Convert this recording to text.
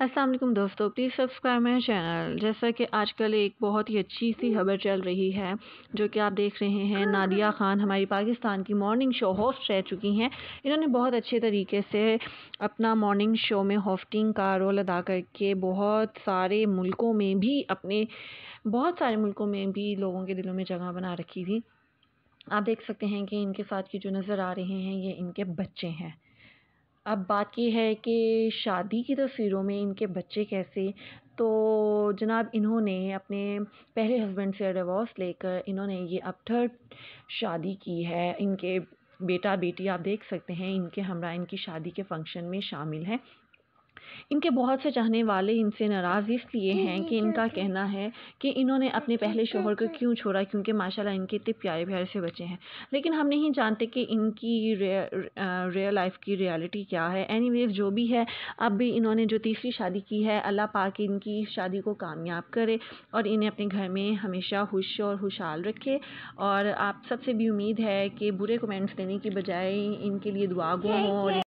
असलम दोस्तों please subscribe मेरे channel जैसा कि आजकल एक बहुत ही अच्छी सी खबर चल रही है जो कि आप देख रहे हैं नादिया ख़ान हमारी पाकिस्तान की मॉर्निंग शो होस्ट रह चुकी हैं इन्होंने बहुत अच्छे तरीके से अपना मॉर्निंग शो में होस्टिंग का रोल अदा करके बहुत सारे मुल्कों में भी अपने बहुत सारे मुल्कों में भी लोगों के दिलों में जगह बना रखी थी आप देख सकते हैं कि इनके साथ की जो नज़र आ रहे हैं ये इनके बच्चे हैं अब बात की है कि शादी की तस्वीरों में इनके बच्चे कैसे तो जनाब इन्होंने अपने पहले हस्बैंड से डिवोर्स लेकर इन्होंने ये अब थर्ड शादी की है इनके बेटा बेटी आप देख सकते हैं इनके हमरा इनकी शादी के फंक्शन में शामिल हैं इनके बहुत से चाहने वाले इनसे नाराज़ इसलिए हैं कि इनका कहना है कि इन्होंने अपने पहले शोहर को क्यों छोड़ा क्योंकि माशाल्लाह इनके इतने प्यारे प्यारे से बचे हैं लेकिन हम नहीं जानते कि इनकी रियल रे, लाइफ की रियलिटी क्या है एनी जो भी है अब भी इन्होंने जो तीसरी शादी की है अल्लाह पाक इनकी शादी को कामयाब करे और इन्हें अपने घर में हमेशा खुश और खुशहाल रखे और आप सबसे भी उम्मीद है कि बुरे कमेंट्स देने की बजाय इनके लिए दुआ गो हों और